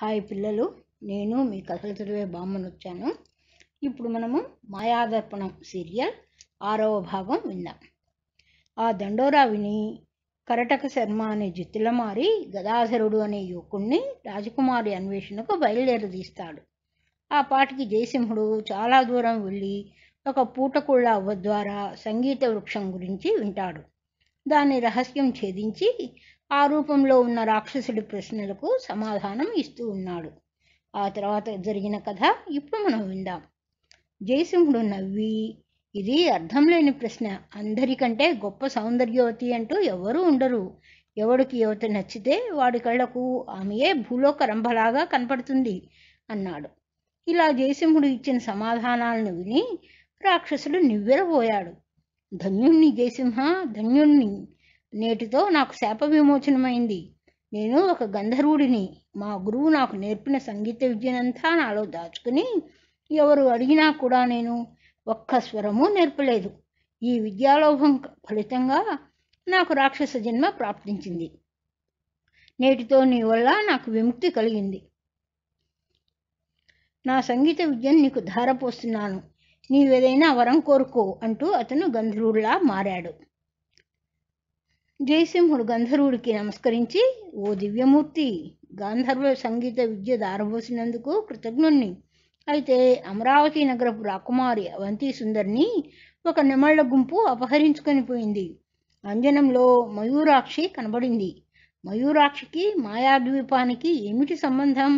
hi పిల్లలు నేను మీ కథలు చదివే బామ్మను వచ్చాను ఇప్పుడు మనము మాయాదర్పణం సీరియల్ ఆరవ భాగం విందాం ఆ దండోరా విని కరటక శర్మ అనే జిత్తుల మారి గదాధరుడు అనే యువకుణ్ణి రాజకుమారి అన్వేషణకు బయలుదేరదీస్తాడు ఆ పాటికి జయసింహుడు చాలా దూరం వెళ్ళి ఒక పూటకుళ్ళ అవ్వ ద్వారా సంగీత వృక్షం గురించి వింటాడు దాని రహస్యం ఛేదించి ఆ రూపంలో ఉన్న రాక్షసుడి ప్రశ్నలకు సమాధానం ఇస్తూ ఉన్నాడు ఆ తర్వాత జరిగిన కథ ఇప్పుడు మనం విందాం జయసింహుడు నవ్వి ఇది అర్థం లేని ప్రశ్న అందరికంటే గొప్ప సౌందర్యవతి అంటూ ఎవరూ ఉండరు ఎవడికి యువత నచ్చితే వాడి కళ్ళకు ఆమెయే భూలోక రంభలాగా కనపడుతుంది అన్నాడు ఇలా జయసింహుడు ఇచ్చిన సమాధానాలను విని రాక్షసుడు నివ్వెరబోయాడు ధన్యుణ్ణి జయసింహ ధన్యుణ్ణి నేటితో నాకు శాప విమోచనమైంది నేను ఒక గంధర్వుడిని మా గురువు నాకు నేర్పిన సంగీత విద్యనంతా నాలో దాచుకుని ఎవరు అడిగినా కూడా నేను ఒక్క స్వరము నేర్పలేదు ఈ విద్యాలోభం ఫలితంగా నాకు రాక్షస జన్మ ప్రాప్తించింది నేటితో నీ వల్ల నాకు విముక్తి కలిగింది నా సంగీత విద్యను నీకు ధారపోస్తున్నాను నీవేదైనా వరం కోరుకో అంటూ అతను గంధర్వుడిలా మారాడు జయసింహుడు గంధర్వుడికి నమస్కరించి ఓ దివ్యమూర్తి గాంధర్వ సంగీత విద్య దారబోసినందుకు కృతజ్ఞుణ్ణి అయితే అమరావతి నగరపు రాకుమారి అవంతి సుందరిని ఒక నిమళ్ల గుంపు అపహరించుకొని పోయింది అంజనంలో మయూరాక్షి కనబడింది మయూరాక్షికి మాయాద్వీపానికి ఏమిటి సంబంధం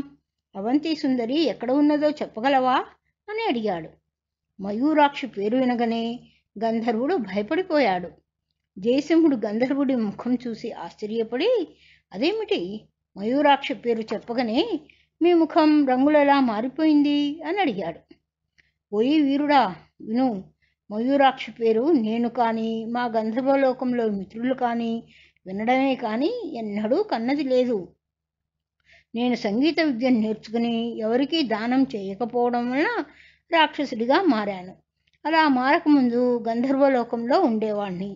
అవంతి సుందరి ఎక్కడ ఉన్నదో చెప్పగలవా అని అడిగాడు మయూరాక్షి పేరు వినగనే గంధర్వుడు భయపడిపోయాడు జయసింహుడు గంధర్వుడి ముఖం చూసి ఆశ్చర్యపడి అదేమిటి మయూరాక్షి పేరు చెప్పగానే మీ ముఖం రంగులెలా మారిపోయింది అని అడిగాడు పోయి వీరుడా విను మయూరాక్షి పేరు నేను కానీ మా గంధర్వలోకంలో మిత్రులు కానీ వినడమే కానీ ఎన్నడూ కన్నది లేదు నేను సంగీత విద్యను నేర్చుకుని ఎవరికీ దానం చేయకపోవడం వలన రాక్షసుడిగా మారాను అలా మారకముందు గంధర్వలోకంలో ఉండేవాణ్ణి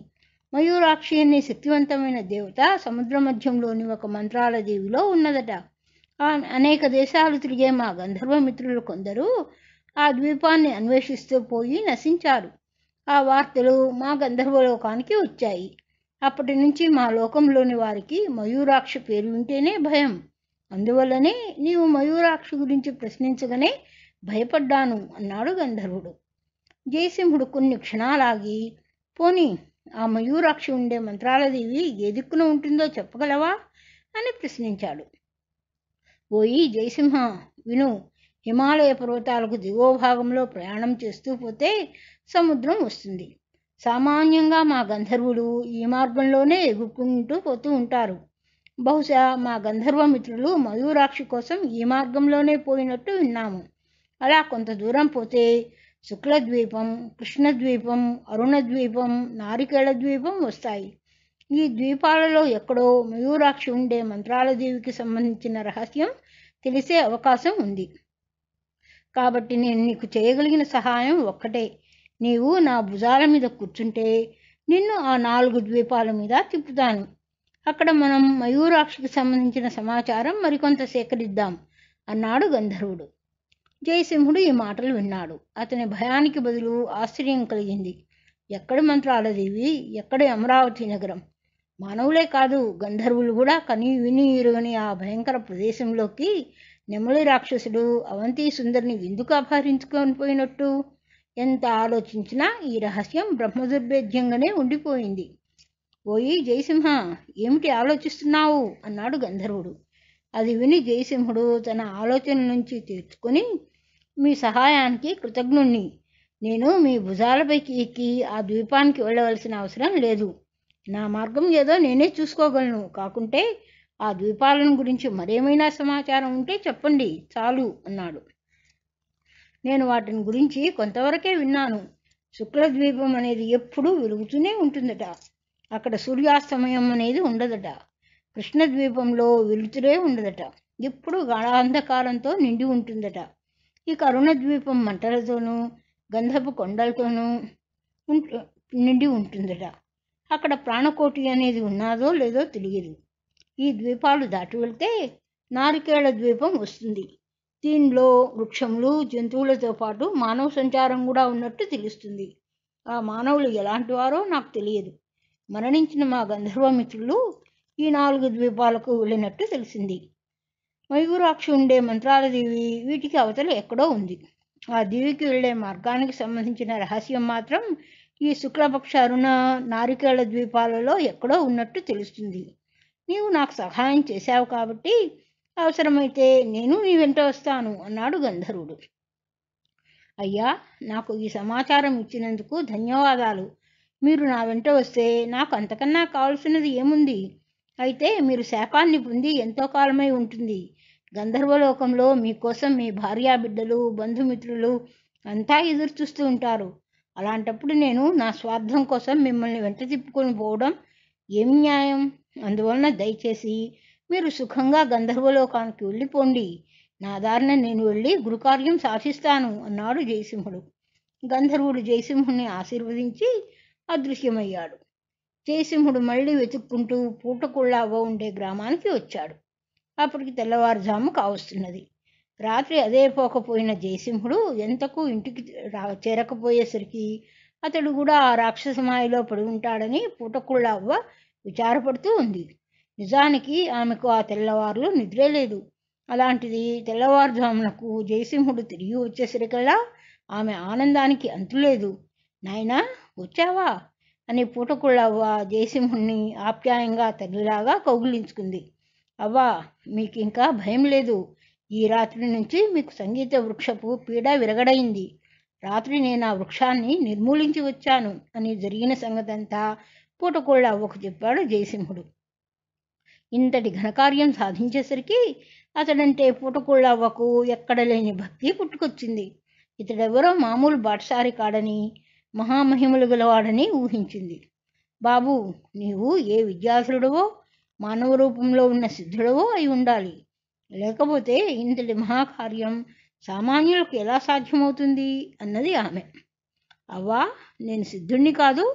మయూరాక్షి అనే శక్తివంతమైన దేవత సముద్ర మధ్యంలోని ఒక మంత్రాల దేవిలో ఉన్నదట అనేక దేశాలు తిరిగే మా గంధర్వ మిత్రులు కొందరు ఆ ద్వీపాన్ని అన్వేషిస్తూ పోయి నశించారు ఆ వార్తలు మా గంధర్వలోకానికి వచ్చాయి అప్పటి నుంచి మా లోకంలోని వారికి మయూరాక్షి పేరు ఉంటేనే భయం అందువల్లనే నీవు మయూరాక్షి గురించి ప్రశ్నించగానే భయపడ్డాను అన్నాడు గంధర్వుడు జయసింహుడు కొన్ని క్షణాలాగి పోని ఆ మయూరాక్షి ఉండే మంత్రాలదేవి ఏ దిక్కున ఉంటుందో చెప్పగలవా అని ప్రశ్నించాడు పోయి జయసింహ విను హిమాలయ పర్వతాలకు దిగువ భాగంలో ప్రయాణం చేస్తూ పోతే సముద్రం వస్తుంది సామాన్యంగా మా గంధర్వులు ఈ మార్గంలోనే ఎగుక్కుంటూ పోతూ ఉంటారు బహుశా మా గంధర్వ మిత్రులు మయూరాక్షి కోసం ఈ మార్గంలోనే పోయినట్టు విన్నాము అలా కొంత దూరం పోతే శుక్లద్వీపం కృష్ణద్వీపం అరుణద్వీపం నారికేళ ద్వీపం వస్తాయి ఈ ద్వీపాలలో ఎక్కడో మయూరాక్షి ఉండే మంత్రాల దేవికి సంబంధించిన రహస్యం తెలిసే అవకాశం ఉంది కాబట్టి నేను నీకు చేయగలిగిన సహాయం ఒక్కటే నీవు నా భుజాల మీద కూర్చుంటే నిన్ను ఆ నాలుగు ద్వీపాల మీద తిప్పుతాను అక్కడ మనం మయూరాక్షికి సంబంధించిన సమాచారం మరికొంత సేకరిద్దాం అన్నాడు గంధర్వుడు జయసింహుడు ఈ మాటలు విన్నాడు అతని భయానికి బదులు ఆశ్చర్యం కలిగింది ఎక్కడ మంత్రాలదేవి ఎక్కడ అమరావతి నగరం మానవులే కాదు గంధర్వులు కూడా కని విని ఇరుగని ఆ భయంకర ప్రదేశంలోకి నెమలి రాక్షసుడు అవంతి సుందరిని ఎందుకు అపహరించుకొని పోయినట్టు ఎంత ఆలోచించినా ఈ రహస్యం బ్రహ్మదుర్భేద్యంగానే ఉండిపోయింది ఓయి జయసింహ ఏమిటి ఆలోచిస్తున్నావు అన్నాడు గంధర్వుడు అది విని జయసింహుడు తన ఆలోచన నుంచి తీర్చుకొని మీ సహాయానికి కృతజ్ఞుణ్ణి నేను మీ భుజాలపైకి ఎక్కి ఆ ద్వీపానికి వెళ్ళవలసిన అవసరం లేదు నా మార్గం ఏదో నేనే చూసుకోగలను కాకుంటే ఆ ద్వీపాలను గురించి మరేమైనా సమాచారం ఉంటే చెప్పండి చాలు అన్నాడు నేను వాటిని గురించి కొంతవరకే విన్నాను శుక్లద్వీపం అనేది ఎప్పుడూ వెలుగుతూనే ఉంటుందట అక్కడ సూర్యాస్తమయం అనేది ఉండదట కృష్ణద్వీపంలో వెలుతురే ఉండదట ఎప్పుడు గాఢాంధకారంతో నిండి ఉంటుందట ఈ కరుణ ద్వీపం మంటలతోనూ గంధపు కొండలతోనూ ఉంటు నిండి ఉంటుందట అక్కడ ప్రాణకోటి అనేది ఉన్నాదో లేదో తెలియదు ఈ ద్వీపాలు దాటి వెళ్తే నారికేళ ద్వీపం వస్తుంది దీనిలో వృక్షములు జంతువులతో పాటు మానవ సంచారం కూడా ఉన్నట్టు తెలుస్తుంది ఆ మానవులు ఎలాంటి వారో నాకు తెలియదు మరణించిన మా గంధర్వ మిత్రులు ఈ నాలుగు ద్వీపాలకు వెళ్ళినట్టు తెలిసింది మయూరాక్షి ఉండే మంత్రాల దీవి వీటికి అవతల ఎక్కడో ఉంది ఆ దేవికి వెళ్లే మార్గానికి సంబంధించిన రహస్యం మాత్రం ఈ శుక్లపక్ష అరుణ నారికేళ్ల ద్వీపాలలో ఎక్కడో ఉన్నట్టు తెలుస్తుంది నీవు నాకు సహాయం చేశావు కాబట్టి అవసరమైతే నేను నీ వెంట వస్తాను అన్నాడు గంధర్వుడు అయ్యా నాకు ఈ సమాచారం ఇచ్చినందుకు ధన్యవాదాలు మీరు నా వెంట వస్తే నాకు అంతకన్నా కావాల్సినది ఏముంది అయితే మీరు శాపాన్ని పొంది ఎంతో కాలమై ఉంటుంది గంధర్వలోకంలో మీకోసం మీ భార్యా బిడ్డలు బంధుమిత్రులు అంతా ఎదురు చూస్తూ ఉంటారు అలాంటప్పుడు నేను నా స్వార్థం కోసం మిమ్మల్ని వెంట తిప్పుకొని పోవడం ఏం న్యాయం అందువలన దయచేసి మీరు సుఖంగా గంధర్వలోకానికి వెళ్ళిపోండి నా దారిన నేను వెళ్ళి గురుకార్యం సాధిస్తాను అన్నాడు జయసింహుడు గంధర్వుడు జయసింహుని ఆశీర్వదించి అదృశ్యమయ్యాడు జయసింహుడు మళ్ళీ వెతుక్కుంటూ పూటకుళ్ళాగా ఉండే గ్రామానికి వచ్చాడు అప్పటికి తెల్లవారుజాము కావస్తున్నది రాత్రి అదే పోకపోయిన జయసింహుడు ఎంతకు ఇంటికి రా చేరకపోయేసరికి అతడు కూడా ఆ రాక్షస మాయలో పడి ఉంటాడని పూటకుళ్ళ అవ్వ విచారపడుతూ ఉంది నిజానికి ఆమెకు ఆ తెల్లవారులు నిద్రే లేదు అలాంటిది తెల్లవారుజామునకు జయసింహుడు తిరిగి వచ్చేసరికల్లా ఆమె ఆనందానికి అంతులేదు నాయనా వచ్చావా అని పూటకుళ్ళవ్వ జయసింహుణ్ణి ఆప్యాయంగా తల్లిలాగా కౌగిలించుకుంది అవ్వా మీకు ఇంకా భయం లేదు ఈ రాత్రి నుంచి మీకు సంగీత వృక్షపు పీడ విరగడైంది రాత్రి నేను ఆ వృక్షాన్ని నిర్మూలించి వచ్చాను అని జరిగిన సంగతంతా పూటకోళ్ళ అవ్వకు చెప్పాడు జయసింహుడు ఇంతటి ఘనకార్యం సాధించేసరికి అతడంటే పూటకోళ్ళ అవ్వకు లేని భక్తి పుట్టుకొచ్చింది ఇతడెవరో మామూలు బాటసారి కాడని మహామహిములు గలవాడని ఊహించింది బాబు నీవు ఏ విద్యాసురుడవో మానవ రూపంలో ఉన్న సిద్ధుడవో అయి ఉండాలి లేకపోతే ఇంతటి మహాకార్యం సామాన్యులకు ఎలా సాధ్యమవుతుంది అన్నది ఆమె అవ్వా నేను సిద్ధుణ్ణి కాదు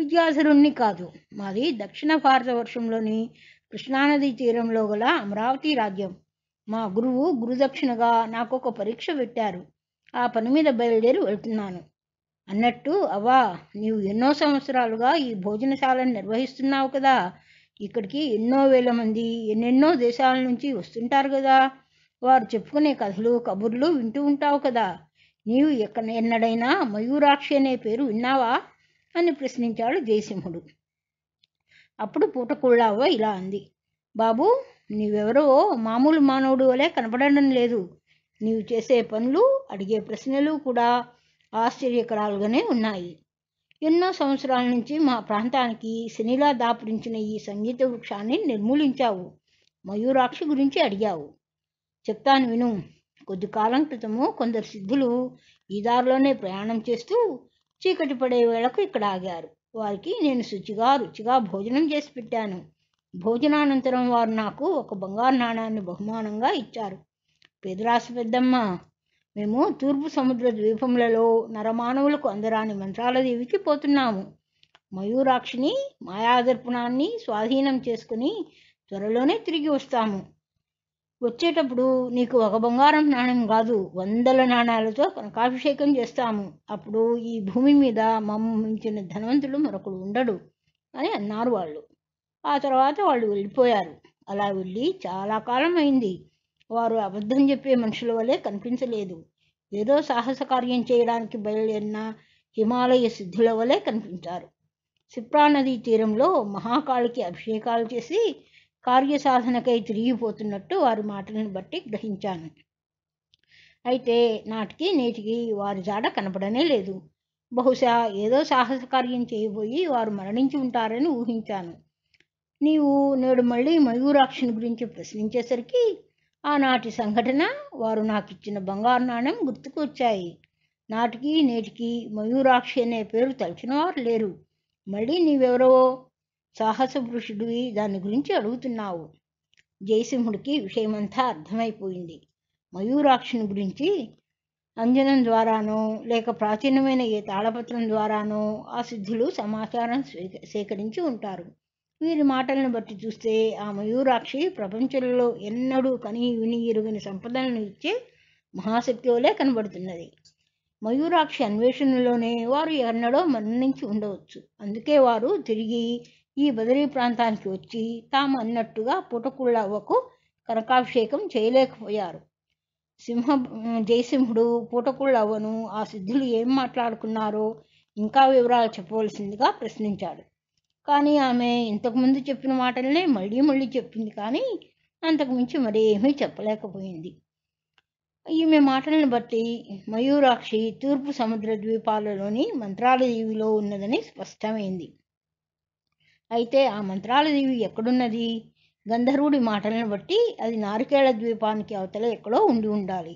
విద్యాధరుణ్ణి కాదు మాది దక్షిణ భారతవర్షంలోని కృష్ణానది తీరంలో గల అమరావతి రాజ్యం మా గురువు గురుదక్షిణగా నాకు ఒక పరీక్ష పెట్టారు ఆ పని మీద బయలుదేరి వెళ్తున్నాను అన్నట్టు అవ్వా నీవు ఎన్నో సంవత్సరాలుగా ఈ భోజనశాలను నిర్వహిస్తున్నావు కదా ఇక్కడికి ఎన్నో వేల మంది ఎన్నెన్నో దేశాల నుంచి వస్తుంటారు కదా వారు చెప్పుకునే కథలు కబుర్లు వింటూ ఉంటావు కదా నీవు ఎక్కడ ఎన్నడైనా మయూరాక్షి అనే పేరు విన్నావా అని ప్రశ్నించాడు జయసింహుడు అప్పుడు పూటకుళ్ళావ ఇలా అంది బాబు నీవెవరో మామూలు మానవుడు వలె కనపడడం లేదు నీవు చేసే పనులు అడిగే ప్రశ్నలు కూడా ఆశ్చర్యకరాలుగానే ఉన్నాయి ఎన్నో సంవత్సరాల నుంచి మా ప్రాంతానికి శనిలా దాపురించిన ఈ సంగీత వృక్షాన్ని నిర్మూలించావు మయూరాక్షి గురించి అడిగావు చెప్తాను విను కొద్ది కాలం క్రితము కొందరు సిద్ధులు ఈ దారిలోనే ప్రయాణం చేస్తూ చీకటి పడే వేళకు ఇక్కడ ఆగారు వారికి నేను శుచిగా రుచిగా భోజనం చేసి పెట్టాను భోజనానంతరం వారు నాకు ఒక బంగారు నాణాన్ని బహుమానంగా ఇచ్చారు పేదరాశి పెద్దమ్మ మేము తూర్పు సముద్ర ద్వీపములలో నరమానవులకు అందరాని మంత్రాల దేవికి పోతున్నాము మయూరాక్షిని మాయాదర్పణాన్ని స్వాధీనం చేసుకుని త్వరలోనే తిరిగి వస్తాము వచ్చేటప్పుడు నీకు ఒక బంగారం నాణ్యం కాదు వందల నాణాలతో కనకాభిషేకం చేస్తాము అప్పుడు ఈ భూమి మీద మమ్మించిన ధనవంతుడు మరొకడు ఉండడు అని అన్నారు వాళ్ళు ఆ తర్వాత వాళ్ళు వెళ్ళిపోయారు అలా వెళ్ళి చాలా కాలం అయింది వారు అబద్ధం చెప్పే మనుషుల వలె కనిపించలేదు ఏదో సాహస కార్యం చేయడానికి బయలుదేరిన హిమాలయ సిద్ధుల వలె కనిపించారు నదీ తీరంలో మహాకాళికి అభిషేకాలు చేసి కార్యసాధనకై తిరిగిపోతున్నట్టు వారి మాటలను బట్టి గ్రహించాను అయితే నాటికి నేటికి వారి జాడ కనపడనే లేదు బహుశా ఏదో సాహస కార్యం చేయబోయి వారు మరణించి ఉంటారని ఊహించాను నీవు నేడు మళ్ళీ మయూరాక్షిని గురించి ప్రశ్నించేసరికి ఆనాటి సంఘటన వారు నాకు ఇచ్చిన బంగారు నాణ్యం గుర్తుకు వచ్చాయి నాటికి నేటికి మయూరాక్షి అనే పేరు వారు లేరు మళ్ళీ నీవెవరో సాహస పురుషుడివి దాని గురించి అడుగుతున్నావు జయసింహుడికి విషయమంతా అర్థమైపోయింది మయూరాక్షిని గురించి అంజనం ద్వారానో లేక ప్రాచీనమైన ఏ తాళపత్రం ద్వారానో ఆ సిద్ధులు సమాచారం సేకరించి ఉంటారు వీరి మాటలను బట్టి చూస్తే ఆ మయూరాక్షి ప్రపంచంలో ఎన్నడూ కని విని ఎరుగని సంపదలను ఇచ్చే మహాశక్తివలే కనబడుతున్నది మయూరాక్షి అన్వేషణలోనే వారు ఎన్నడో మరణించి ఉండవచ్చు అందుకే వారు తిరిగి ఈ బదిలీ ప్రాంతానికి వచ్చి తాము అన్నట్టుగా పూటకుళ్ళవ్వకు కనకాభిషేకం చేయలేకపోయారు సింహ జయసింహుడు పూటకుళ్ళవ్వను ఆ సిద్ధులు ఏం మాట్లాడుకున్నారో ఇంకా వివరాలు చెప్పవలసిందిగా ప్రశ్నించాడు కానీ ఆమె ఇంతకుముందు చెప్పిన మాటలనే మళ్ళీ మళ్ళీ చెప్పింది కానీ అంతకుమించి మరేమీ చెప్పలేకపోయింది ఈమె మాటలను బట్టి మయూరాక్షి తూర్పు సముద్ర ద్వీపాలలోని మంత్రాల దీవిలో ఉన్నదని స్పష్టమైంది అయితే ఆ మంత్రాల దీవి ఎక్కడున్నది గంధర్వుడి మాటలను బట్టి అది నారికేళ ద్వీపానికి అవతల ఎక్కడో ఉండి ఉండాలి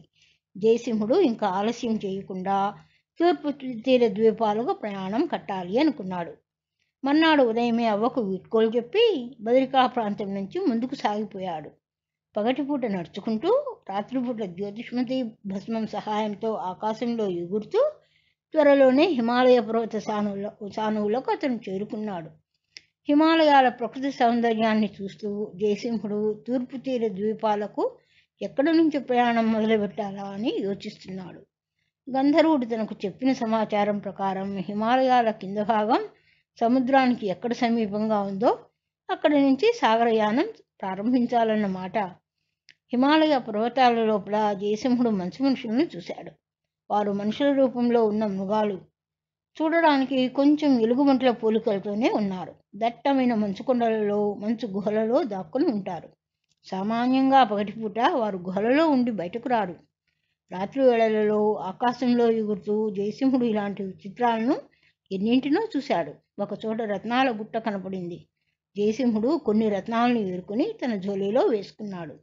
జయసింహుడు ఇంకా ఆలస్యం చేయకుండా తూర్పు తీర ద్వీపాలకు ప్రయాణం కట్టాలి అనుకున్నాడు మర్నాడు ఉదయమే అవ్వకు వీడ్కోలు చెప్పి బదిరికా ప్రాంతం నుంచి ముందుకు సాగిపోయాడు పగటిపూట నడుచుకుంటూ రాత్రిపూట జ్యోతిష్మతి భస్మం సహాయంతో ఆకాశంలో ఎగురుతూ త్వరలోనే హిమాలయ పర్వత సానువుల సానువులకు అతను చేరుకున్నాడు హిమాలయాల ప్రకృతి సౌందర్యాన్ని చూస్తూ జయసింహుడు తూర్పు తీర ద్వీపాలకు ఎక్కడి నుంచి ప్రయాణం మొదలుపెట్టాలా అని యోచిస్తున్నాడు గంధర్వుడు తనకు చెప్పిన సమాచారం ప్రకారం హిమాలయాల కింద భాగం సముద్రానికి ఎక్కడ సమీపంగా ఉందో అక్కడి నుంచి సాగరయానం ప్రారంభించాలన్నమాట హిమాలయ పర్వతాల లోపల జయసింహుడు మంచి మనుషులను చూశాడు వారు మనుషుల రూపంలో ఉన్న మృగాలు చూడడానికి కొంచెం ఎలుగుమంటల పోలికలతోనే ఉన్నారు దట్టమైన మంచుకొండలలో మంచు గుహలలో దాక్కుని ఉంటారు సామాన్యంగా పగటిపూట వారు గుహలలో ఉండి బయటకు రారు రాత్రి వేళలలో ఆకాశంలో ఎగురుతూ జయసింహుడు ఇలాంటి చిత్రాలను ఎన్నింటినో చూశాడు ఒకచోట రత్నాల గుట్ట కనపడింది జయసింహుడు కొన్ని రత్నాలను ఎదుర్కొని తన జోలీలో వేసుకున్నాడు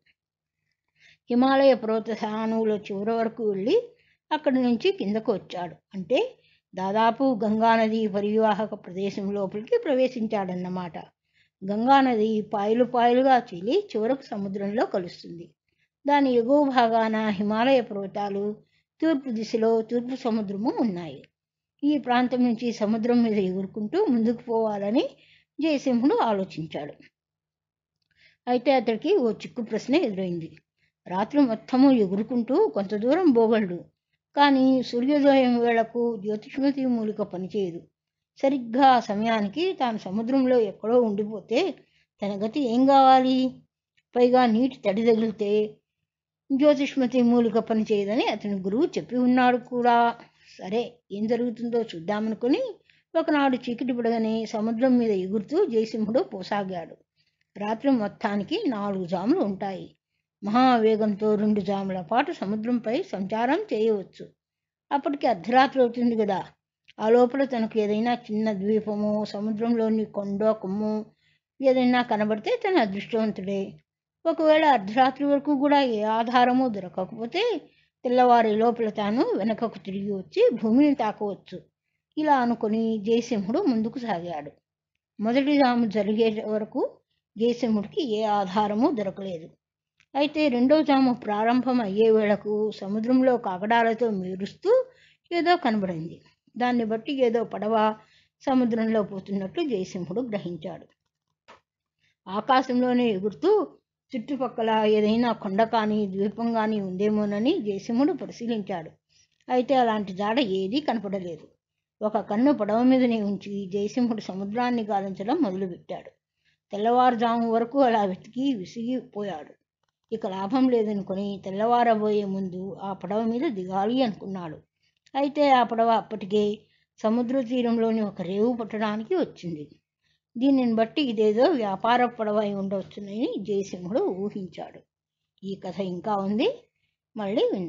హిమాలయ పర్వత సానువుల చివరి వరకు వెళ్ళి అక్కడి నుంచి కిందకు వచ్చాడు అంటే దాదాపు గంగానది పరివాహక ప్రదేశం లోపలికి ప్రవేశించాడన్నమాట గంగానది పాయలు పాయలుగా చీలి చివరకు సముద్రంలో కలుస్తుంది దాని ఎగువ భాగాన హిమాలయ పర్వతాలు తూర్పు దిశలో తూర్పు సముద్రము ఉన్నాయి ఈ ప్రాంతం నుంచి సముద్రం మీద ఎగురుకుంటూ ముందుకు పోవాలని జయసింహుడు ఆలోచించాడు అయితే అతడికి ఓ చిక్కు ప్రశ్న ఎదురైంది రాత్రి మొత్తము ఎగురుకుంటూ కొంత దూరం పోగలడు కానీ సూర్యోదయం వేళకు జ్యోతిష్మతి మూలిక పనిచేయదు సరిగ్గా ఆ సమయానికి తాను సముద్రంలో ఎక్కడో ఉండిపోతే తన గతి ఏం కావాలి పైగా నీటి తడి తగిలితే జ్యోతిష్మతి మూలిక పనిచేయదని అతని గురువు చెప్పి ఉన్నాడు కూడా సరే ఏం జరుగుతుందో చూద్దామనుకుని ఒకనాడు చీకటి పడగానే సముద్రం మీద ఎగురుతూ జయసింహుడు పోసాగాడు రాత్రి మొత్తానికి నాలుగు జాములు ఉంటాయి మహావేగంతో రెండు జాముల పాటు సముద్రంపై సంచారం చేయవచ్చు అప్పటికి అర్ధరాత్రి అవుతుంది కదా ఆ లోపల తనకు ఏదైనా చిన్న ద్వీపము సముద్రంలోని కొండ కొమ్ము ఏదైనా కనబడితే తన అదృష్టవంతుడే ఒకవేళ అర్ధరాత్రి వరకు కూడా ఏ ఆధారము దొరకకపోతే తెల్లవారి లోపల తాను వెనకకు తిరిగి వచ్చి భూమిని తాకవచ్చు ఇలా అనుకుని జయసింహుడు ముందుకు సాగాడు మొదటి జాము జరిగే వరకు జయసింహుడికి ఏ ఆధారము దొరకలేదు అయితే రెండో జాము ప్రారంభం అయ్యే వేళకు సముద్రంలో కాగడాలతో మెరుస్తూ ఏదో కనబడింది దాన్ని బట్టి ఏదో పడవ సముద్రంలో పోతున్నట్లు జయసింహుడు గ్రహించాడు ఆకాశంలోనే ఎగురుతూ చుట్టుపక్కల ఏదైనా కొండ కానీ ద్వీపం కానీ ఉందేమోనని జయసింహుడు పరిశీలించాడు అయితే అలాంటి జాడ ఏదీ కనపడలేదు ఒక కన్ను పడవ మీదనే ఉంచి జయసింహుడు సముద్రాన్ని గాలించడం మొదలుపెట్టాడు తెల్లవారుజాము వరకు అలా వెతికి విసిగిపోయాడు ఇక లాభం లేదనుకుని తెల్లవారబోయే ముందు ఆ పడవ మీద దిగాలి అనుకున్నాడు అయితే ఆ పడవ అప్పటికే సముద్ర తీరంలోని ఒక రేవు పట్టడానికి వచ్చింది దీనిని బట్టి ఇదేదో వ్యాపార పొడవై ఉండవచ్చునని జయసింహుడు ఊహించాడు ఈ కథ ఇంకా ఉంది మళ్ళీ